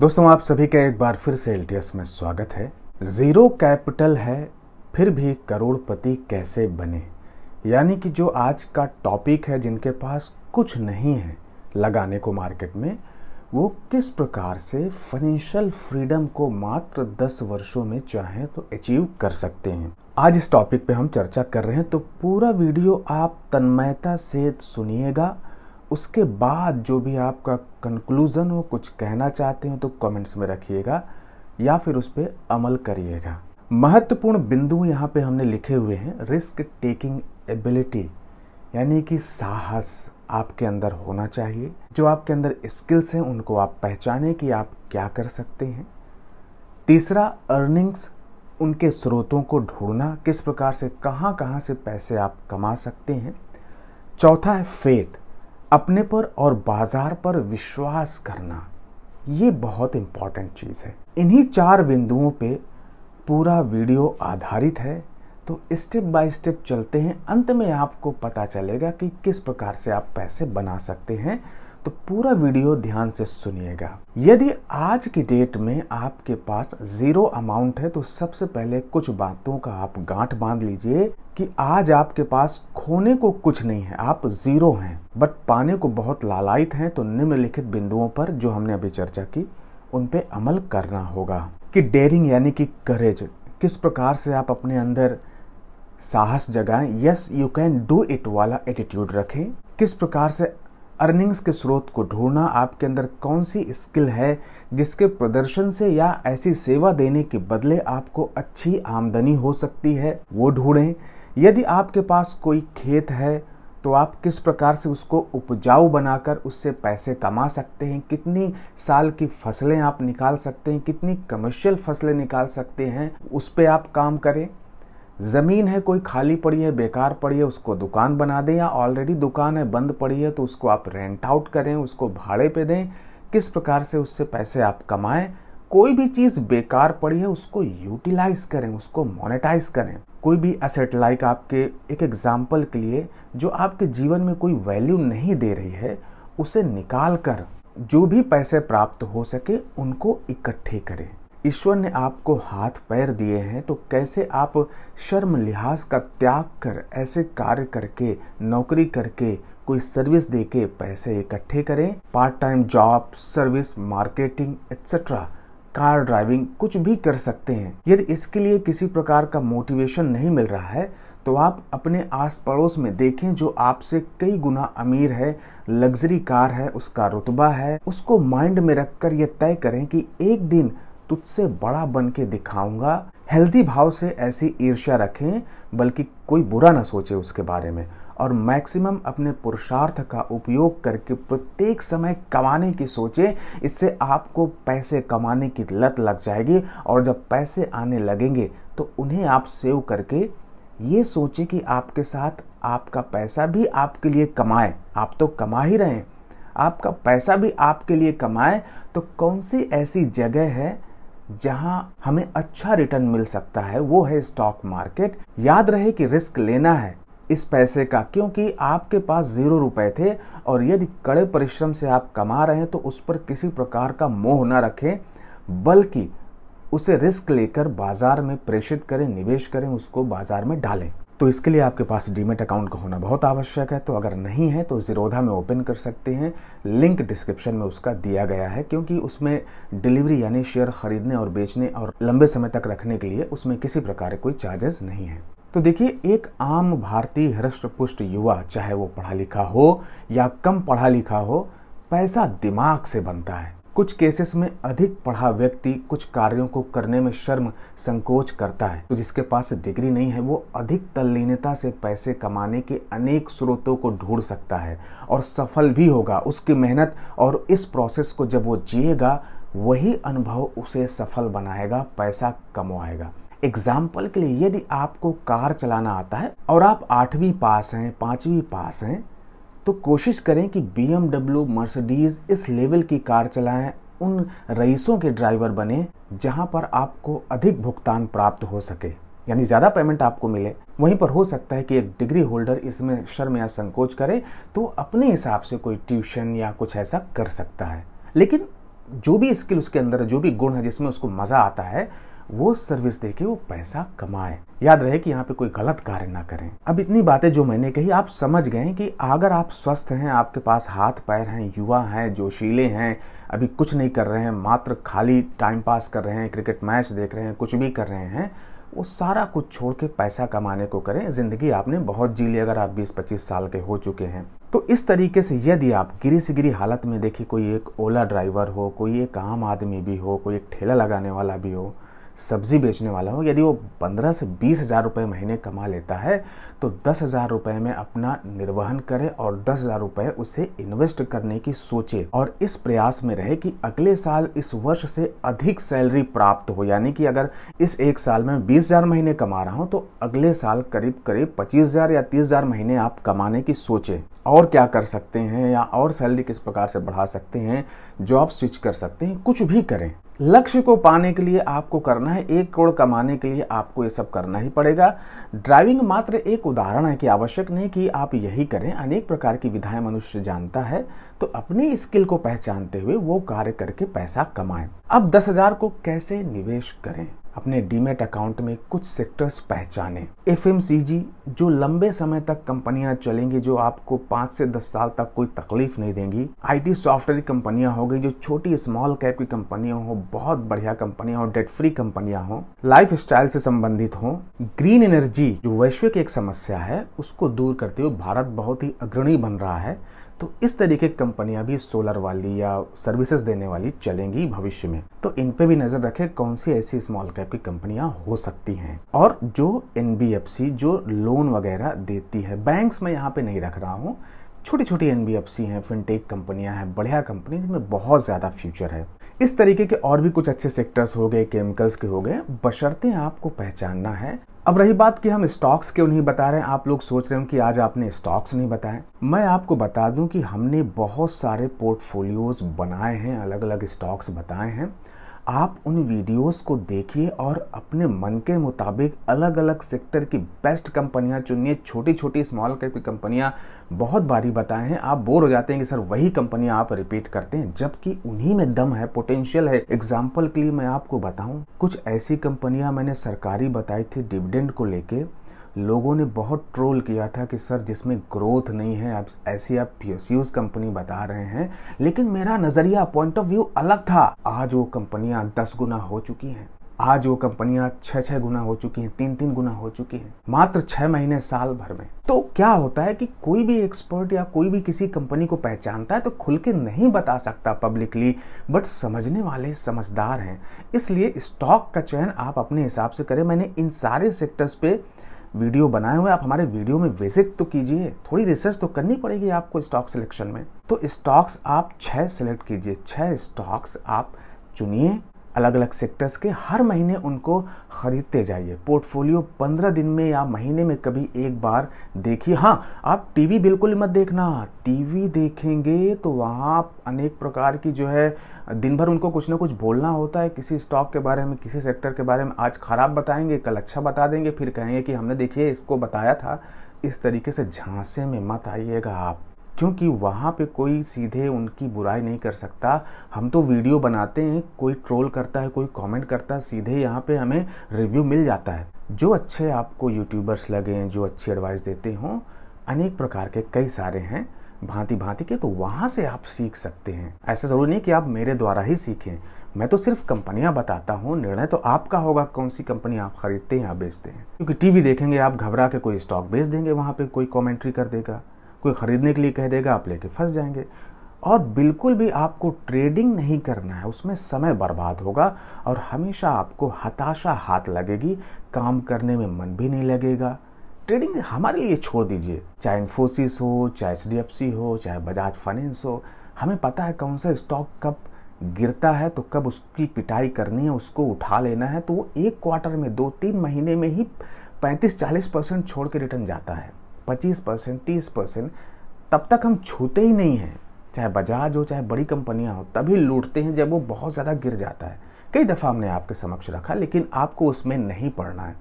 दोस्तों आप सभी का एक बार फिर से एल में स्वागत है ज़ीरो कैपिटल है फिर भी करोड़पति कैसे बने यानी कि जो आज का टॉपिक है जिनके पास कुछ नहीं है लगाने को मार्केट में वो किस प्रकार से फाइनेंशियल फ्रीडम को मात्र दस वर्षों में चाहें तो अचीव कर सकते हैं आज इस टॉपिक पे हम चर्चा कर रहे हैं तो पूरा वीडियो आप तन्मयता से सुनिएगा उसके बाद जो भी आपका कंक्लूज़न हो कुछ कहना चाहते हो तो कमेंट्स में रखिएगा या फिर उस पर अमल करिएगा महत्वपूर्ण बिंदु यहाँ पे हमने लिखे हुए हैं रिस्क टेकिंग एबिलिटी यानी कि साहस आपके अंदर होना चाहिए जो आपके अंदर स्किल्स हैं उनको आप पहचाने कि आप क्या कर सकते हैं तीसरा अर्निंग्स उनके स्रोतों को ढूंढना किस प्रकार से कहाँ कहाँ से पैसे आप कमा सकते हैं चौथा है फेथ अपने पर और बाजार पर विश्वास करना ये बहुत इम्पॉर्टेंट चीज़ है इन्हीं चार बिंदुओं पे पूरा वीडियो आधारित है तो स्टेप बाय स्टेप चलते हैं अंत में आपको पता चलेगा कि किस प्रकार से आप पैसे बना सकते हैं तो पूरा वीडियो ध्यान से सुनिएगा यदि आज की डेट में आपके पास जीरो अमाउंट है तो सबसे पहले कुछ बातों का आप गांठ बांध लीजिए कि आज आपके पास खोने को कुछ नहीं है आप जीरो हैं बट पाने को बहुत लालायित हैं तो निम्नलिखित बिंदुओं पर जो हमने अभी चर्चा की उन पे अमल करना होगा कि डेयरिंग यानी कि करेज किस प्रकार से आप अपने अंदर साहस जगाएं yes you can do it वाला एटीट्यूड रखें किस प्रकार से अर्निंग्स के स्रोत को ढूंढना आपके अंदर कौन सी स्किल है जिसके प्रदर्शन से या ऐसी सेवा देने के बदले आपको अच्छी आमदनी हो सकती है वो ढूंढें यदि आपके पास कोई खेत है तो आप किस प्रकार से उसको उपजाऊ बनाकर उससे पैसे कमा सकते हैं कितनी साल की फसलें आप निकाल सकते हैं कितनी कमर्शियल फसलें निकाल सकते हैं उस पर आप काम करें ज़मीन है कोई खाली पड़ी है बेकार पड़ी है उसको दुकान बना दें या ऑलरेडी दुकान है बंद पड़ी है तो उसको आप रेंट आउट करें उसको भाड़े पे दें किस प्रकार से उससे पैसे आप कमाएं कोई भी चीज़ बेकार पड़ी है उसको यूटिलाइज करें उसको मोनेटाइज करें कोई भी असेट लाइक आपके एक एग्जाम्पल के लिए जो आपके जीवन में कोई वैल्यू नहीं दे रही है उसे निकाल कर जो भी पैसे प्राप्त हो सके उनको इकट्ठे करें ईश्वर ने आपको हाथ पैर दिए हैं तो कैसे आप शर्म लिहाज का त्याग कर ऐसे कार्य करके नौकरी करके कोई सर्विस देके पैसे इकट्ठे करें part time job service marketing etcetera car driving कुछ भी कर सकते हैं यदि इसके लिए किसी प्रकार का मोटिवेशन नहीं मिल रहा है तो आप अपने आस पड़ोस में देखें जो आपसे कई गुना अमीर है लग्जरी कार है उसका रुतबा है उसको माइंड में रखकर यह तय करें कि एक दिन तुझसे बड़ा बन के दिखाऊंगा हेल्दी भाव से ऐसी ईर्ष्या रखें बल्कि कोई बुरा ना सोचे उसके बारे में और मैक्सिमम अपने पुरुषार्थ का उपयोग करके प्रत्येक समय कमाने की सोचें इससे आपको पैसे कमाने की लत लग जाएगी और जब पैसे आने लगेंगे तो उन्हें आप सेव करके ये सोचें कि आपके साथ आपका पैसा भी आपके लिए कमाए आप तो कमा ही रहे हैं आपका पैसा भी आपके लिए कमाए तो कौन सी ऐसी जगह है जहां हमें अच्छा रिटर्न मिल सकता है वो है स्टॉक मार्केट याद रहे कि रिस्क लेना है इस पैसे का क्योंकि आपके पास जीरो रुपए थे और यदि कड़े परिश्रम से आप कमा रहे हैं तो उस पर किसी प्रकार का मोह ना रखें बल्कि उसे रिस्क लेकर बाजार में प्रेषित करें निवेश करें उसको बाजार में डालें तो इसके लिए आपके पास डीमेट अकाउंट का होना बहुत आवश्यक है तो अगर नहीं है तो ज़ीरोधा में ओपन कर सकते हैं लिंक डिस्क्रिप्शन में उसका दिया गया है क्योंकि उसमें डिलीवरी यानी शेयर ख़रीदने और बेचने और लंबे समय तक रखने के लिए उसमें किसी प्रकार कोई चार्जेस नहीं है तो देखिए एक आम भारतीय हृष्ट पुष्ट युवा चाहे वो पढ़ा लिखा हो या कम पढ़ा लिखा हो पैसा दिमाग से बनता है कुछ केसेस में अधिक पढ़ा व्यक्ति कुछ कार्यों को करने में शर्म संकोच करता है तो जिसके पास डिग्री नहीं है वो अधिक तल्लीनता से पैसे कमाने के अनेक स्रोतों को ढूंढ सकता है और सफल भी होगा उसकी मेहनत और इस प्रोसेस को जब वो जिएगा वही अनुभव उसे सफल बनाएगा पैसा कमवाएगा एग्जाम्पल के लिए यदि आपको कार चलाना आता है और आप आठवीं पास हैं पांचवी पास हैं तो कोशिश करें कि बी मर्सिडीज़ इस लेवल की कार चलाएं उन रईसों के ड्राइवर बने जहां पर आपको अधिक भुगतान प्राप्त हो सके यानी ज़्यादा पेमेंट आपको मिले वहीं पर हो सकता है कि एक डिग्री होल्डर इसमें शर्म या संकोच करे तो अपने हिसाब से कोई ट्यूशन या कुछ ऐसा कर सकता है लेकिन जो भी स्किल उसके अंदर जो भी गुण है जिसमें उसको मज़ा आता है वो सर्विस दे के वो पैसा कमाए याद रहे कि यहाँ पे कोई गलत कार्य ना करें अब इतनी बातें जो मैंने कही आप समझ गए कि अगर आप स्वस्थ हैं आपके पास हाथ पैर हैं युवा हैं जोशीले हैं अभी कुछ नहीं कर रहे हैं मात्र खाली टाइम पास कर रहे हैं क्रिकेट मैच देख रहे हैं कुछ भी कर रहे हैं वो सारा कुछ छोड़ के पैसा कमाने को करें ज़िंदगी आपने बहुत जी ली अगर आप 20-25 साल के हो चुके हैं तो इस तरीके से यदि आप गिरी से गिरी हालत में देखिए कोई एक ओला ड्राइवर हो कोई एक आम आदमी भी हो कोई एक ठेला लगाने वाला भी हो सब्ज़ी बेचने वाला हो यदि वो पंद्रह से बीस हज़ार रुपये महीने कमा लेता है तो दस हज़ार रुपये में अपना निर्वहन करे और दस हज़ार रुपये उसे इन्वेस्ट करने की सोचे और इस प्रयास में रहे कि अगले साल इस वर्ष से अधिक सैलरी प्राप्त हो यानी कि अगर इस एक साल में बीस हज़ार महीने कमा रहा हूँ तो अगले साल करीब करीब पच्चीस हज़ार या तीस हज़ार महीने आप कमाने की सोचें और क्या कर सकते हैं या और सैलरी किस प्रकार से बढ़ा सकते हैं जॉब स्विच कर सकते हैं कुछ भी करें लक्ष्य को पाने के लिए आपको करना है एक करोड़ कमाने के लिए आपको ये सब करना ही पड़ेगा ड्राइविंग मात्र एक उदाहरण है कि आवश्यक नहीं कि आप यही करें अनेक प्रकार की विधाएं मनुष्य जानता है तो अपनी स्किल को पहचानते हुए वो कार्य करके पैसा कमाएं अब दस हजार को कैसे निवेश करें अपने डीमेट अकाउंट में कुछ सेक्टर्स पहचाने एफ जो लंबे समय तक कंपनियां चलेंगी जो आपको पांच से दस साल तक कोई तकलीफ नहीं देंगी आईटी सॉफ्टवेयर कंपनियां हो गई जो छोटी स्मॉल कैप की कंपनियां हो बहुत बढ़िया कंपनियां हो डेट फ्री कंपनियां हो लाइफ स्टाइल से संबंधित हो ग्रीन एनर्जी जो वैश्विक एक समस्या है उसको दूर करते हुए भारत बहुत ही अग्रणी बन रहा है तो इस तरीके की कंपनियां भी सोलर वाली या सर्विसेज देने वाली चलेंगी भविष्य में तो इन पे भी नज़र रखें कौन सी ऐसी स्मॉल कैप की कंपनियां हो सकती हैं और जो एन जो लोन वगैरह देती है बैंक्स में यहाँ पे नहीं रख रहा हूँ छोटी छोटी एन हैं फिनटेक कंपनियां हैं बढ़िया कंपनी जिनमें बहुत ज़्यादा फ्यूचर है इस तरीके के और भी कुछ अच्छे सेक्टर्स हो गए केमिकल्स के हो गए बशर्ते आपको पहचानना है अब रही बात कि हम स्टॉक्स क्यों नहीं बता रहे हैं आप लोग सोच रहे हो कि आज आपने स्टॉक्स नहीं बताए मैं आपको बता दूं कि हमने बहुत सारे पोर्टफोलियोज बनाए हैं अलग अलग स्टॉक्स बताए हैं आप उन वीडियोस को देखिए और अपने मन के मुताबिक अलग अलग सेक्टर की बेस्ट कंपनियां चुनिए छोटी छोटी स्मॉल कैप की कंपनियां बहुत बारी बताए हैं आप बोर हो जाते हैं कि सर वही कंपनियां आप रिपीट करते हैं जबकि उन्हीं में दम है पोटेंशियल है एग्जाम्पल के लिए मैं आपको बताऊं कुछ ऐसी कंपनियां मैंने सरकारी बताई थी डिविडेंड को लेकर लोगों ने बहुत ट्रोल किया था कि सर जिसमें ग्रोथ नहीं है आप ऐसी आप पीएसयूज कंपनी बता रहे हैं लेकिन मेरा नज़रिया पॉइंट ऑफ व्यू अलग था आज वो कंपनियां दस गुना हो चुकी हैं आज वो कंपनियां छह छह गुना हो चुकी हैं तीन तीन गुना हो चुकी हैं मात्र छह महीने साल भर में तो क्या होता है कि कोई भी एक्सपर्ट या कोई भी किसी कंपनी को पहचानता है तो खुल के नहीं बता सकता पब्लिकली बट समझने वाले समझदार हैं इसलिए स्टॉक का चयन आप अपने हिसाब से करें मैंने इन सारे सेक्टर्स पे वीडियो बनाए हुए आप हमारे वीडियो में विजिट तो कीजिए थोड़ी रिसर्च तो करनी पड़ेगी आपको स्टॉक सिलेक्शन में तो स्टॉक्स आप छः सेलेक्ट कीजिए छः स्टॉक्स आप चुनिए अलग अलग सेक्टर्स के हर महीने उनको ख़रीदते जाइए पोर्टफोलियो पंद्रह दिन में या महीने में कभी एक बार देखिए हाँ आप टीवी बिल्कुल मत देखना टीवी देखेंगे तो वहाँ अनेक प्रकार की जो है दिन भर उनको कुछ ना कुछ बोलना होता है किसी स्टॉक के बारे में किसी सेक्टर के बारे में आज ख़राब बताएंगे कल अच्छा बता देंगे फिर कहेंगे कि हमने देखिए इसको बताया था इस तरीके से झांसे में मत आइएगा आप क्योंकि वहाँ पे कोई सीधे उनकी बुराई नहीं कर सकता हम तो वीडियो बनाते हैं कोई ट्रोल करता है कोई कमेंट करता है सीधे यहाँ पे हमें रिव्यू मिल जाता है जो अच्छे आपको यूट्यूबर्स लगे हैं जो अच्छी एडवाइस देते हों अनेक प्रकार के कई सारे हैं भांति भांति के तो वहाँ से आप सीख सकते हैं ऐसा ज़रूरी नहीं कि आप मेरे द्वारा ही सीखें मैं तो सिर्फ कंपनियां बताता हूँ निर्णय तो आपका होगा कौन सी कंपनी आप खरीदते हैं या बेचते हैं क्योंकि टीवी देखेंगे आप घबरा के कोई स्टॉक बेच देंगे वहाँ पे कोई कमेंट्री कर देगा कोई ख़रीदने के लिए कह देगा आप लेके फंस जाएंगे और बिल्कुल भी आपको ट्रेडिंग नहीं करना है उसमें समय बर्बाद होगा और हमेशा आपको हताशा हाथ लगेगी काम करने में मन भी नहीं लगेगा ट्रेडिंग हमारे लिए छोड़ दीजिए चाहे इन्फोसिस हो चाहे एच हो चाहे बजाज फाइनेंस हो हमें पता है कौन सा स्टॉक कब गिरता है तो कब उसकी पिटाई करनी है उसको उठा लेना है तो वो एक क्वार्टर में दो तीन महीने में ही 35-40 परसेंट छोड़ के रिटर्न जाता है 25 परसेंट तीस परसेंट तब तक हम छूते ही नहीं हैं चाहे बजाज हो चाहे बड़ी कंपनियां हो तभी लूटते हैं जब वो बहुत ज़्यादा गिर जाता है कई दफ़ा हमने आपके समक्ष रखा लेकिन आपको उसमें नहीं पढ़ना है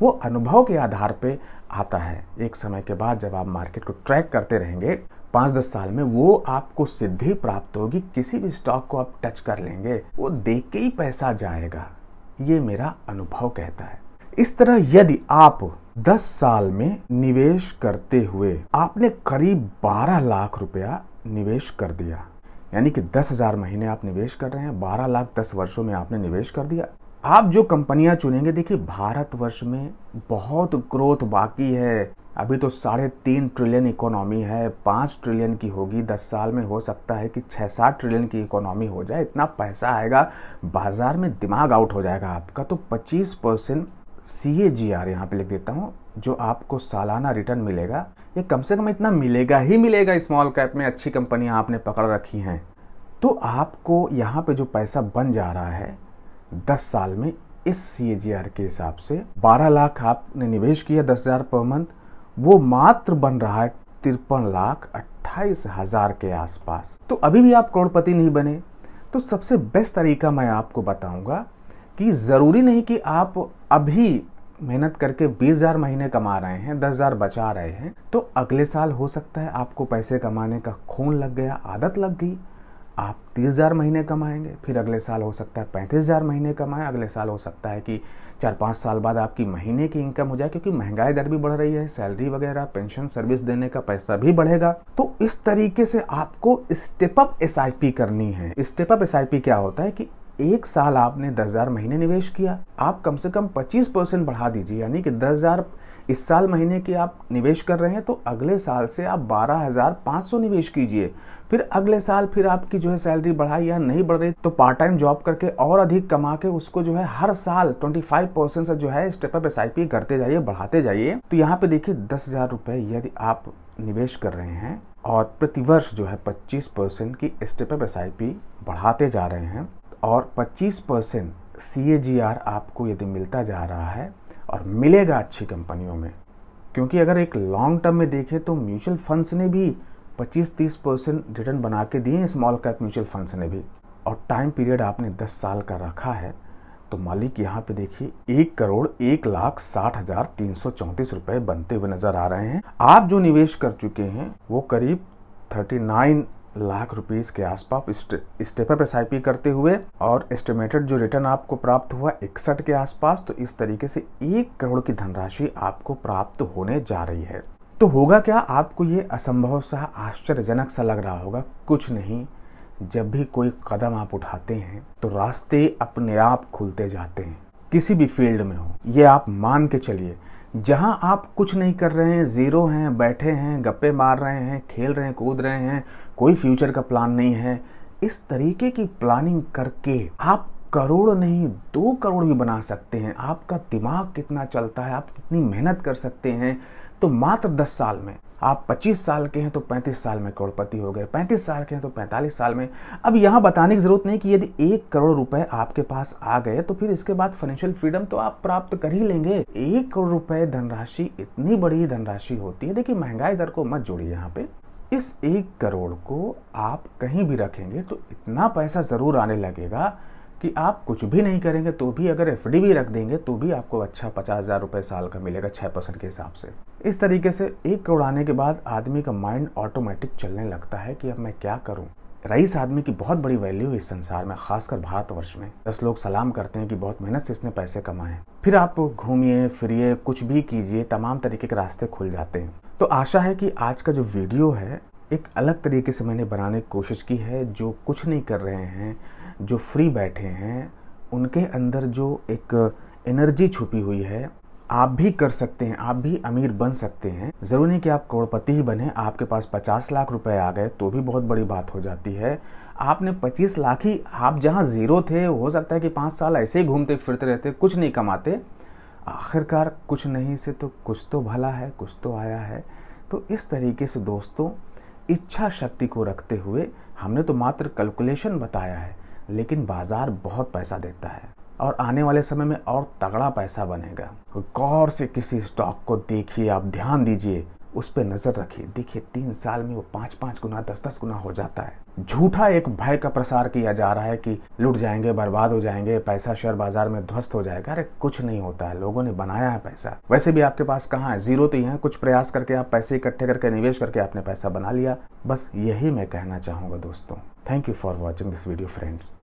वो अनुभव के आधार पे आता है एक समय के बाद जब आप मार्केट को ट्रैक करते रहेंगे पाँच दस साल में वो आपको सिद्धि प्राप्त होगी किसी भी स्टॉक को आप टच कर लेंगे वो देख के ही पैसा जाएगा ये मेरा अनुभव कहता है इस तरह यदि आप 10 साल में निवेश करते हुए आपने करीब 12 लाख रुपया निवेश कर दिया यानी कि दस हजार महीने आप निवेश कर रहे हैं बारह लाख दस वर्षों में आपने निवेश कर दिया आप जो कंपनियां चुनेंगे देखिए भारतवर्ष में बहुत ग्रोथ बाकी है अभी तो साढ़े तीन ट्रिलियन इकोनॉमी है पाँच ट्रिलियन की होगी दस साल में हो सकता है कि छः सात ट्रिलियन की इकोनॉमी हो जाए इतना पैसा आएगा बाजार में दिमाग आउट हो जाएगा आपका तो पच्चीस percent C A ji are यहाँ पर लिख देता हूँ जो आपको सालाना रिटर्न मिलेगा ये कम से कम इतना मिलेगा ही मिलेगा स्मॉल कैप में अच्छी कंपनियाँ आपने पकड़ रखी हैं तो आपको यहाँ पे जो पैसा बन जा रहा है दस साल में इस सी ए जी आर के हिसाब से बारह लाख आपने निवेश किया दस हज़ार पर मंथ वो मात्र बन रहा है तिरपन लाख अट्ठाईस हज़ार के आसपास तो अभी भी आप करोड़पति नहीं बने तो सबसे बेस्ट तरीका मैं आपको बताऊंगा कि ज़रूरी नहीं कि आप अभी मेहनत करके बीस हज़ार महीने कमा रहे हैं दस हज़ार बचा रहे हैं तो अगले साल हो सकता है आपको पैसे कमाने का खून लग गया आदत लग गई आप तीस हज़ार महीने कमाएंगे फिर अगले साल हो सकता है पैंतीस हज़ार महीने कमाएं अगले साल हो सकता है कि चार पाँच साल बाद आपकी महीने की इनकम हो जाए क्योंकि महंगाई दर भी बढ़ रही है सैलरी वगैरह पेंशन सर्विस देने का पैसा भी बढ़ेगा तो इस तरीके से आपको स्टेप अप पी करनी है स्टेप अप पी क्या होता है कि एक साल आपने दस हज़ार महीने निवेश किया आप कम से कम पच्चीस परसेंट बढ़ा दीजिए यानी कि दस हज़ार इस साल महीने की आप निवेश कर रहे हैं तो अगले साल से आप बारह हज़ार पाँच सौ निवेश कीजिए फिर अगले साल फिर आपकी जो है सैलरी बढ़ाई या नहीं बढ़ रही तो पार्ट टाइम जॉब करके और अधिक कमा के उसको जो है हर साल ट्वेंटी फाइव परसेंट से जो है स्टेप अप एस करते जाइए बढ़ाते जाइए तो यहाँ पे देखिए दस हज़ार रुपये यदि आप निवेश कर रहे हैं और प्रतिवर्ष जो है पच्चीस परसेंट की स्टेप अप एस बढ़ाते जा रहे हैं और 25 परसेंट सी आपको यदि मिलता जा रहा है और मिलेगा अच्छी कंपनियों में क्योंकि अगर एक लॉन्ग टर्म में देखें तो म्यूचुअल फंड्स ने भी 25-30 परसेंट रिटर्न बना के दिए स्मॉल कैप म्यूचुअल फंड्स ने भी और टाइम पीरियड आपने 10 साल का रखा है तो मालिक यहाँ पे देखिए एक करोड़ एक लाख साठ हजार तीन सौ चौंतीस रुपए बनते हुए नजर आ रहे हैं आप जो निवेश कर चुके हैं वो करीब थर्टी नाइन लाख रुपीस के आसपास स्टेप एस आई करते हुए और एस्टिमेटेड जो रिटर्न आपको प्राप्त हुआ इकसठ के आसपास तो इस तरीके से एक करोड़ की धनराशि आपको प्राप्त होने जा रही है तो होगा क्या आपको ये असंभव सा आश्चर्यजनक सा लग रहा होगा कुछ नहीं जब भी कोई कदम आप उठाते हैं तो रास्ते अपने आप खुलते जाते हैं किसी भी फील्ड में हो ये आप मान के चलिए जहां आप कुछ नहीं कर रहे हैं ज़ीरो हैं बैठे हैं गप्पे मार रहे हैं खेल रहे हैं कूद रहे हैं कोई फ्यूचर का प्लान नहीं है इस तरीके की प्लानिंग करके आप करोड़ नहीं दो करोड़ भी बना सकते हैं आपका दिमाग कितना चलता है आप कितनी मेहनत कर सकते हैं तो मात्र 10 साल में आप 25 साल के हैं तो 35 साल में करोड़पति हो गए 35 साल के हैं तो 45 साल में अब यहाँ बताने की ज़रूरत नहीं कि यदि एक करोड़ रुपए आपके पास आ गए तो फिर इसके बाद फाइनेंशियल फ्रीडम तो आप प्राप्त कर ही लेंगे एक करोड़ रुपए धनराशि इतनी बड़ी धनराशि होती है देखिए महंगाई दर को मत जोड़िए यहाँ पे इस एक करोड़ को आप कहीं भी रखेंगे तो इतना पैसा ज़रूर आने लगेगा कि आप कुछ भी नहीं करेंगे तो भी अगर एफ भी रख देंगे तो भी आपको अच्छा पचास हज़ार रुपये साल का मिलेगा छः परसेंट के हिसाब से इस तरीके से एक करोड़ आने के बाद आदमी का माइंड ऑटोमेटिक चलने लगता है कि अब मैं क्या करूँ रईस आदमी की बहुत बड़ी वैल्यू इस संसार में खासकर भारतवर्ष में दस लोग सलाम करते हैं कि बहुत मेहनत से इसने पैसे कमाए फिर आप घूमिए फिरिए कुछ भी कीजिए तमाम तरीके के रास्ते खुल जाते हैं तो आशा है कि आज का जो वीडियो है एक अलग तरीके से मैंने बनाने की कोशिश की है जो कुछ नहीं कर रहे हैं जो फ्री बैठे हैं उनके अंदर जो एक एनर्जी छुपी हुई है आप भी कर सकते हैं आप भी अमीर बन सकते हैं ज़रूरी नहीं कि आप करोड़पति ही बने आपके पास 50 लाख रुपए आ गए तो भी बहुत बड़ी बात हो जाती है आपने 25 लाख ही आप जहाँ ज़ीरो थे हो सकता है कि पाँच साल ऐसे ही घूमते फिरते रहते कुछ नहीं कमाते आखिरकार कुछ नहीं से तो कुछ तो भला है कुछ तो आया है तो इस तरीके से दोस्तों इच्छा शक्ति को रखते हुए हमने तो मात्र कैलकुलेशन बताया है लेकिन बाज़ार बहुत पैसा देता है और आने वाले समय में और तगड़ा पैसा बनेगा गौर से किसी स्टॉक को देखिए आप ध्यान दीजिए उस पर नज़र रखिए देखिए तीन साल में वो पांच पांच गुना दस दस गुना हो जाता है झूठा एक भय का प्रसार किया जा रहा है कि लुट जाएंगे बर्बाद हो जाएंगे पैसा शेयर बाजार में ध्वस्त हो जाएगा अरे कुछ नहीं होता है लोगों ने बनाया है पैसा वैसे भी आपके पास कहाँ है जीरो तो यहाँ कुछ प्रयास करके आप पैसे इकट्ठे करके निवेश करके आपने पैसा बना लिया बस यही मैं कहना चाहूंगा दोस्तों thank you for watching this video friends